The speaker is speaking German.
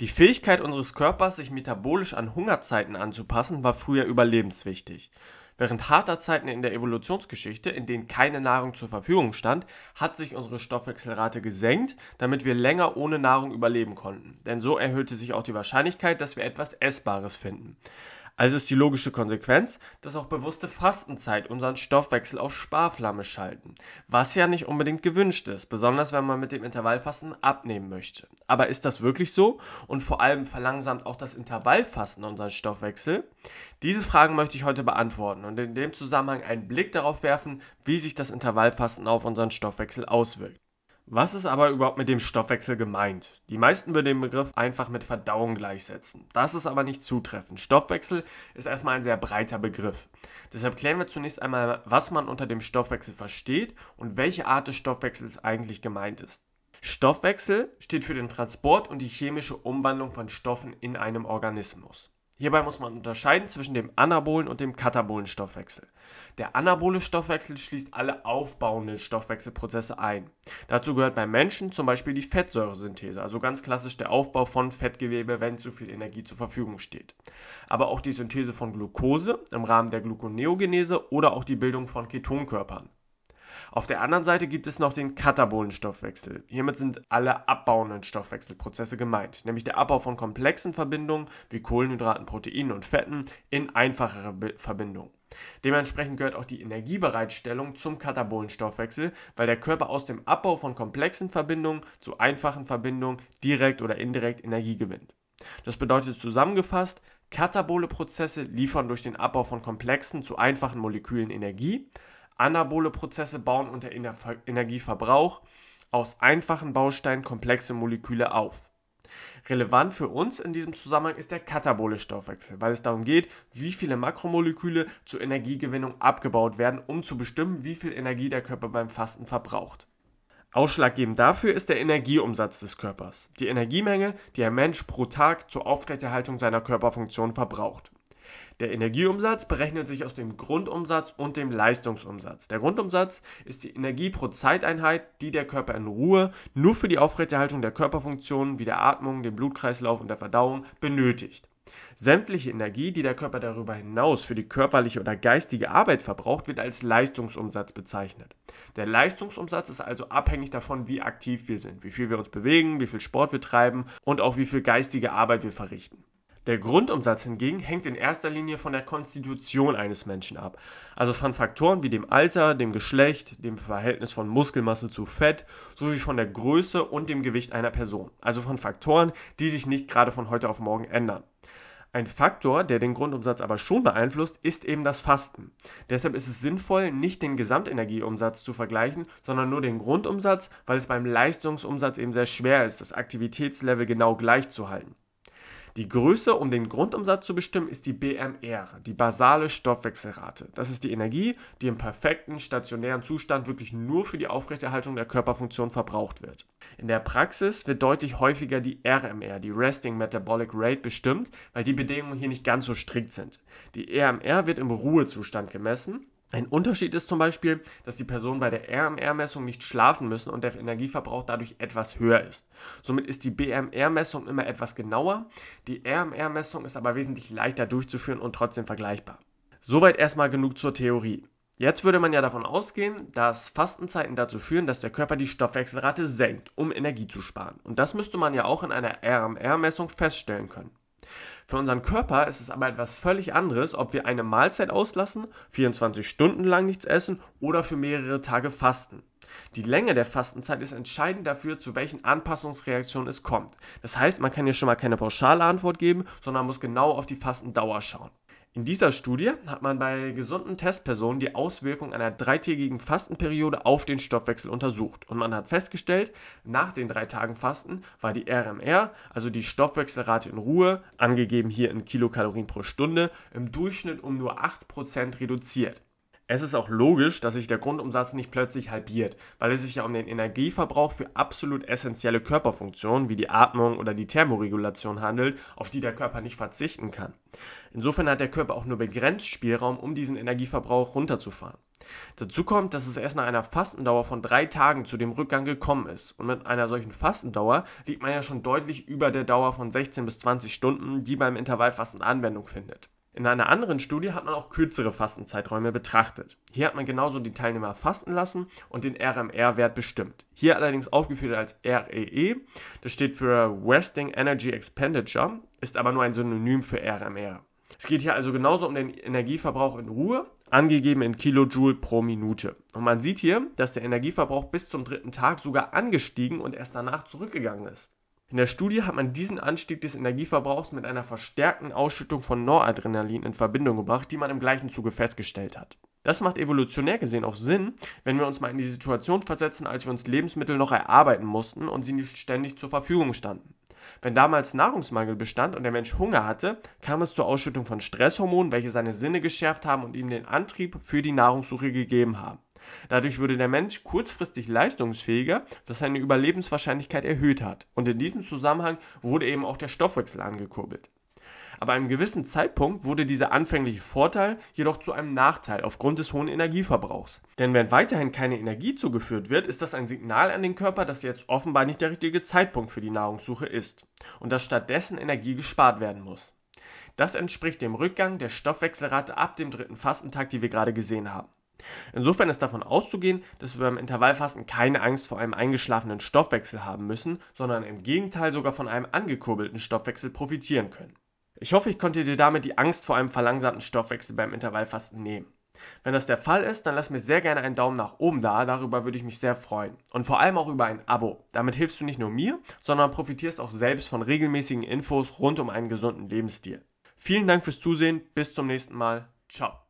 Die Fähigkeit unseres Körpers, sich metabolisch an Hungerzeiten anzupassen, war früher überlebenswichtig. Während harter Zeiten in der Evolutionsgeschichte, in denen keine Nahrung zur Verfügung stand, hat sich unsere Stoffwechselrate gesenkt, damit wir länger ohne Nahrung überleben konnten. Denn so erhöhte sich auch die Wahrscheinlichkeit, dass wir etwas Essbares finden. Also ist die logische Konsequenz, dass auch bewusste Fastenzeit unseren Stoffwechsel auf Sparflamme schalten, was ja nicht unbedingt gewünscht ist, besonders wenn man mit dem Intervallfasten abnehmen möchte. Aber ist das wirklich so? Und vor allem verlangsamt auch das Intervallfasten unseren Stoffwechsel? Diese Fragen möchte ich heute beantworten und in dem Zusammenhang einen Blick darauf werfen, wie sich das Intervallfasten auf unseren Stoffwechsel auswirkt. Was ist aber überhaupt mit dem Stoffwechsel gemeint? Die meisten würden den Begriff einfach mit Verdauung gleichsetzen. Das ist aber nicht zutreffend. Stoffwechsel ist erstmal ein sehr breiter Begriff. Deshalb klären wir zunächst einmal, was man unter dem Stoffwechsel versteht und welche Art des Stoffwechsels eigentlich gemeint ist. Stoffwechsel steht für den Transport und die chemische Umwandlung von Stoffen in einem Organismus. Hierbei muss man unterscheiden zwischen dem anabolen und dem katabolen Stoffwechsel. Der anabole Stoffwechsel schließt alle aufbauenden Stoffwechselprozesse ein. Dazu gehört beim Menschen zum Beispiel die Fettsäuresynthese, also ganz klassisch der Aufbau von Fettgewebe, wenn zu viel Energie zur Verfügung steht. Aber auch die Synthese von Glucose im Rahmen der Gluconeogenese oder auch die Bildung von Ketonkörpern. Auf der anderen Seite gibt es noch den Katabolenstoffwechsel. Hiermit sind alle abbauenden Stoffwechselprozesse gemeint, nämlich der Abbau von komplexen Verbindungen wie Kohlenhydraten, Proteinen und Fetten in einfachere Be Verbindungen. Dementsprechend gehört auch die Energiebereitstellung zum Katabolenstoffwechsel, weil der Körper aus dem Abbau von komplexen Verbindungen zu einfachen Verbindungen direkt oder indirekt Energie gewinnt. Das bedeutet zusammengefasst, katabole Prozesse liefern durch den Abbau von komplexen zu einfachen Molekülen Energie, Anabole Prozesse bauen unter Ener Energieverbrauch aus einfachen Bausteinen komplexe Moleküle auf. Relevant für uns in diesem Zusammenhang ist der katabole Stoffwechsel, weil es darum geht, wie viele Makromoleküle zur Energiegewinnung abgebaut werden, um zu bestimmen, wie viel Energie der Körper beim Fasten verbraucht. Ausschlaggebend dafür ist der Energieumsatz des Körpers, die Energiemenge, die ein Mensch pro Tag zur Aufrechterhaltung seiner Körperfunktion verbraucht. Der Energieumsatz berechnet sich aus dem Grundumsatz und dem Leistungsumsatz. Der Grundumsatz ist die Energie pro Zeiteinheit, die der Körper in Ruhe nur für die Aufrechterhaltung der Körperfunktionen wie der Atmung, dem Blutkreislauf und der Verdauung benötigt. Sämtliche Energie, die der Körper darüber hinaus für die körperliche oder geistige Arbeit verbraucht, wird als Leistungsumsatz bezeichnet. Der Leistungsumsatz ist also abhängig davon, wie aktiv wir sind, wie viel wir uns bewegen, wie viel Sport wir treiben und auch wie viel geistige Arbeit wir verrichten. Der Grundumsatz hingegen hängt in erster Linie von der Konstitution eines Menschen ab, also von Faktoren wie dem Alter, dem Geschlecht, dem Verhältnis von Muskelmasse zu Fett sowie von der Größe und dem Gewicht einer Person, also von Faktoren, die sich nicht gerade von heute auf morgen ändern. Ein Faktor, der den Grundumsatz aber schon beeinflusst, ist eben das Fasten. Deshalb ist es sinnvoll, nicht den Gesamtenergieumsatz zu vergleichen, sondern nur den Grundumsatz, weil es beim Leistungsumsatz eben sehr schwer ist, das Aktivitätslevel genau gleich zu halten. Die Größe, um den Grundumsatz zu bestimmen, ist die BMR, die basale Stoffwechselrate. Das ist die Energie, die im perfekten stationären Zustand wirklich nur für die Aufrechterhaltung der Körperfunktion verbraucht wird. In der Praxis wird deutlich häufiger die RMR, die Resting Metabolic Rate, bestimmt, weil die Bedingungen hier nicht ganz so strikt sind. Die RMR wird im Ruhezustand gemessen ein Unterschied ist zum Beispiel, dass die Personen bei der RMR-Messung nicht schlafen müssen und der Energieverbrauch dadurch etwas höher ist. Somit ist die BMR-Messung immer etwas genauer, die RMR-Messung ist aber wesentlich leichter durchzuführen und trotzdem vergleichbar. Soweit erstmal genug zur Theorie. Jetzt würde man ja davon ausgehen, dass Fastenzeiten dazu führen, dass der Körper die Stoffwechselrate senkt, um Energie zu sparen. Und das müsste man ja auch in einer RMR-Messung feststellen können. Für unseren Körper ist es aber etwas völlig anderes, ob wir eine Mahlzeit auslassen, 24 Stunden lang nichts essen oder für mehrere Tage fasten. Die Länge der Fastenzeit ist entscheidend dafür, zu welchen Anpassungsreaktionen es kommt. Das heißt, man kann hier schon mal keine pauschale Antwort geben, sondern muss genau auf die Fastendauer schauen. In dieser Studie hat man bei gesunden Testpersonen die Auswirkung einer dreitägigen Fastenperiode auf den Stoffwechsel untersucht und man hat festgestellt, nach den drei Tagen Fasten war die RMR, also die Stoffwechselrate in Ruhe, angegeben hier in Kilokalorien pro Stunde, im Durchschnitt um nur 8% reduziert. Es ist auch logisch, dass sich der Grundumsatz nicht plötzlich halbiert, weil es sich ja um den Energieverbrauch für absolut essentielle Körperfunktionen wie die Atmung oder die Thermoregulation handelt, auf die der Körper nicht verzichten kann. Insofern hat der Körper auch nur begrenzt Spielraum, um diesen Energieverbrauch runterzufahren. Dazu kommt, dass es erst nach einer Fastendauer von drei Tagen zu dem Rückgang gekommen ist. Und mit einer solchen Fastendauer liegt man ja schon deutlich über der Dauer von 16 bis 20 Stunden, die beim Intervallfasten Anwendung findet. In einer anderen Studie hat man auch kürzere Fastenzeiträume betrachtet. Hier hat man genauso die Teilnehmer fasten lassen und den RMR-Wert bestimmt. Hier allerdings aufgeführt als REE, e. das steht für Wasting Energy Expenditure, ist aber nur ein Synonym für RMR. Es geht hier also genauso um den Energieverbrauch in Ruhe, angegeben in Kilojoule pro Minute. Und man sieht hier, dass der Energieverbrauch bis zum dritten Tag sogar angestiegen und erst danach zurückgegangen ist. In der Studie hat man diesen Anstieg des Energieverbrauchs mit einer verstärkten Ausschüttung von Noradrenalin in Verbindung gebracht, die man im gleichen Zuge festgestellt hat. Das macht evolutionär gesehen auch Sinn, wenn wir uns mal in die Situation versetzen, als wir uns Lebensmittel noch erarbeiten mussten und sie nicht ständig zur Verfügung standen. Wenn damals Nahrungsmangel bestand und der Mensch Hunger hatte, kam es zur Ausschüttung von Stresshormonen, welche seine Sinne geschärft haben und ihm den Antrieb für die Nahrungssuche gegeben haben. Dadurch würde der Mensch kurzfristig leistungsfähiger, das seine Überlebenswahrscheinlichkeit erhöht hat. Und in diesem Zusammenhang wurde eben auch der Stoffwechsel angekurbelt. Aber einem gewissen Zeitpunkt wurde dieser anfängliche Vorteil jedoch zu einem Nachteil aufgrund des hohen Energieverbrauchs. Denn wenn weiterhin keine Energie zugeführt wird, ist das ein Signal an den Körper, dass jetzt offenbar nicht der richtige Zeitpunkt für die Nahrungssuche ist und dass stattdessen Energie gespart werden muss. Das entspricht dem Rückgang der Stoffwechselrate ab dem dritten Fastentag, die wir gerade gesehen haben. Insofern ist davon auszugehen, dass wir beim Intervallfasten keine Angst vor einem eingeschlafenen Stoffwechsel haben müssen, sondern im Gegenteil sogar von einem angekurbelten Stoffwechsel profitieren können. Ich hoffe, ich konnte dir damit die Angst vor einem verlangsamten Stoffwechsel beim Intervallfasten nehmen. Wenn das der Fall ist, dann lass mir sehr gerne einen Daumen nach oben da, darüber würde ich mich sehr freuen. Und vor allem auch über ein Abo. Damit hilfst du nicht nur mir, sondern profitierst auch selbst von regelmäßigen Infos rund um einen gesunden Lebensstil. Vielen Dank fürs Zusehen, bis zum nächsten Mal, ciao.